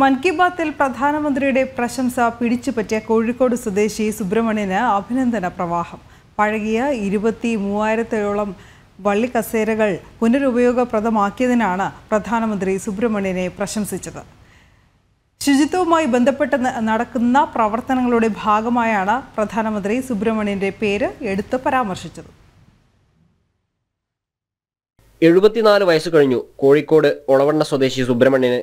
മൻ കി ബാത്തിൽ പ്രധാനമന്ത്രിയുടെ പ്രശംസ പിടിച്ചുപറ്റിയ കോഴിക്കോട് സ്വദേശി സുബ്രഹ്മണ്യന് അഭിനന്ദന പ്രവാഹം പഴകിയ ഇരുപത്തി മൂവായിരത്തോളം വള്ളിക്കസേരകൾ പുനരുപയോഗപ്രദമാക്കിയതിനാണ് പ്രധാനമന്ത്രി സുബ്രഹ്മണ്യനെ പ്രശംസിച്ചത് ശുചിത്വവുമായി ബന്ധപ്പെട്ട് നടക്കുന്ന പ്രവർത്തനങ്ങളുടെ ഭാഗമായാണ് പ്രധാനമന്ത്രി സുബ്രഹ്മണ്യന്റെ പേര് എടുത്ത് പരാമർശിച്ചത് എഴുപത്തിനാല് വയസ്സ് കഴിഞ്ഞു കോഴിക്കോട് ഒളവണ്ണ സ്വദേശി സുബ്രഹ്മണ്യന്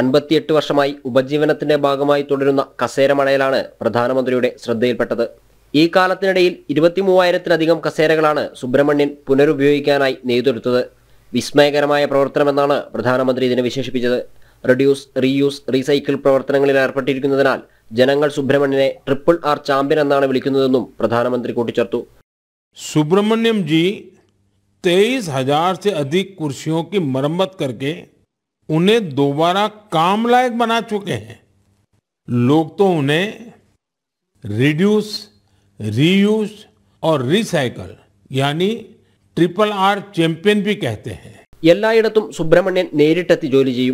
അൻപത്തിയെട്ട് വർഷമായി ഉപജീവനത്തിന്റെ ഭാഗമായി തുടരുന്ന കസേരമടയിലാണ് പ്രധാനമന്ത്രിയുടെ ശ്രദ്ധയിൽപ്പെട്ടത് ഈ കാലത്തിനിടയിൽ ഇരുപത്തിമൂവായിരത്തിലധികം കസേരകളാണ് സുബ്രഹ്മണ്യൻ പുനരുപയോഗിക്കാനായി നെയ്തെടുത്തത് വിസ്മയകരമായ പ്രവർത്തനമെന്നാണ് പ്രധാനമന്ത്രി ഇതിനെ വിശേഷിപ്പിച്ചത് റെഡ്യൂസ് റീയൂസ് റീസൈക്കിൾ പ്രവർത്തനങ്ങളിൽ ഏർപ്പെട്ടിരിക്കുന്നതിനാൽ ജനങ്ങൾ സുബ്രഹ്മണ്യനെ ട്രിപ്പിൾ ആർ ചാമ്പ്യൻ എന്നാണ് വിളിക്കുന്നതെന്നും പ്രധാനമന്ത്രി കൂട്ടിച്ചേർത്തു സുബ്രഹ്മണ്യം ജി തേയ്സ് ഹജാർ സെ अधिक कुर्सियों മരമ്മത് मरम्मत उन्हें दोबारा काम लायक बना चुके हैं लोग तो उन्हें रिड्यूस रियूज और रीसायकल यानी ट्रिपल आर चैंपियन भी कहते हैं எல்லையெட்டும் சுப்ரமணியன் ನೇರಿಟ್ಟetti ಜೋಲಿ ಜೀವ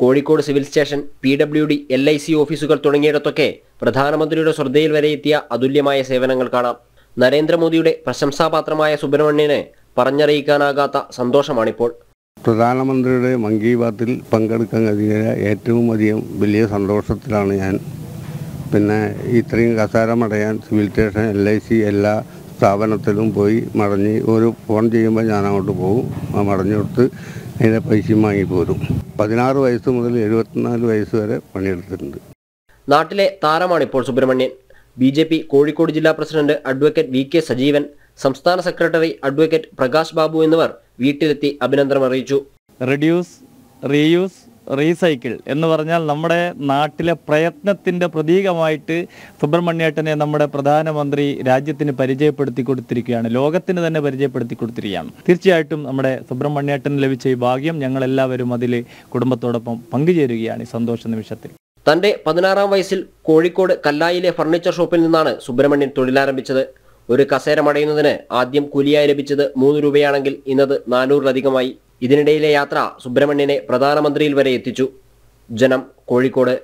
Kozhikode civil station PWD LIC ಆಫೀಸಗಳ ತುಣಿಯೆಡತಕ್ಕೆ ಪ್ರಧಾನಮಂತ್ರಿಯರ ಹೃದಯವರೆ ರೀತಿಯ ಅದುಲ್ಯಮಾಯ ಸೇವೆನಂಗಲ್ ಕಾಣ ನರೇಂದ್ರ ಮೋದಿ ಯೆ ಪ್ರಶಂಸಾಪತ್ರಮಾಯ ಸುಬ್ರಹ್ಮಣ್ಯನೆ ಬರ್ಣನರೇಕಾನಾಗಾತ ಸಂತೋಷಮಾಣಿಪಲ್ പ്രധാനമന്ത്രിയുടെ മൻ കി ബാത്തിൽ പങ്കെടുക്കാൻ കഴിഞ്ഞ ഏറ്റവും അധികം വലിയ സന്തോഷത്തിലാണ് ഞാൻ പിന്നെ ഇത്രയും കസാരമടയാൻ civil station L I C എല്ലാ സ്ഥാപനത്തിലും പോയി മടഞ്ഞ് ഒരു ഫോൺ ചെയ്യുമ്പോൾ ഞാൻ അങ്ങോട്ട് പോകും കൊടുത്ത് അതിൻ്റെ പൈസയും വാങ്ങിപ്പോരും പോരും പതിനാറ് വയസ്സ് മുതൽ എഴുപത്തിനാല് വയസ്സ് വരെ പണിയെടുത്തിട്ടുണ്ട് നാട്ടിലെ താരമാണ് ഇപ്പോൾ Subrahmanyan B J P Kozhikode ജില്ലാ president advocate V K Sajeevan സംസ്ഥാന സെക്രട്ടറി അഡ്വക്കേറ്റ് പ്രകാശ് ബാബു എന്നിവർ വീട്ടിലെത്തി അഭിനന്ദനം അറിയിച്ചു റിഡ്യൂസ് റീയൂസ് റീസൈക്കിൾ എന്ന് പറഞ്ഞാൽ നമ്മുടെ നാട്ടിലെ പ്രയത്നത്തിൻ്റെ പ്രതീകമായിട്ട് സുബ്രഹ്മണ്യേട്ടനെ നമ്മുടെ പ്രധാനമന്ത്രി രാജ്യത്തിന് പരിചയപ്പെടുത്തി കൊടുത്തിരിക്കുകയാണ് ലോകത്തിന് തന്നെ പരിചയപ്പെടുത്തി കൊടുത്തിരിക്കുകയാണ് തീർച്ചയായിട്ടും നമ്മുടെ സുബ്രഹ്മണ്യേട്ടന് ലഭിച്ച ഈ ഭാഗ്യം ഞങ്ങളെല്ലാവരും അതിൽ കുടുംബത്തോടൊപ്പം പങ്കുചേരുകയാണ് ഈ സന്തോഷ നിമിഷത്തിൽ തന്റെ പതിനാറാം വയസ്സിൽ കോഴിക്കോട് കല്ലായിലെ ഫർണിച്ചർ ഷോപ്പിൽ നിന്നാണ് സുബ്രഹ്മണ്യൻ തൊഴിലാരംഭിച്ചത് ഒരു കസേര മടയുന്നതിന് ആദ്യം കൂലിയായി ലഭിച്ചത് മൂന്ന് രൂപയാണെങ്കിൽ ഇന്നത് നാനൂറിലധികമായി ഇതിനിടയിലെ യാത്ര സുബ്രഹ്മണ്യനെ പ്രധാനമന്ത്രിയിൽ വരെ എത്തിച്ചു ജനം കോഴിക്കോട്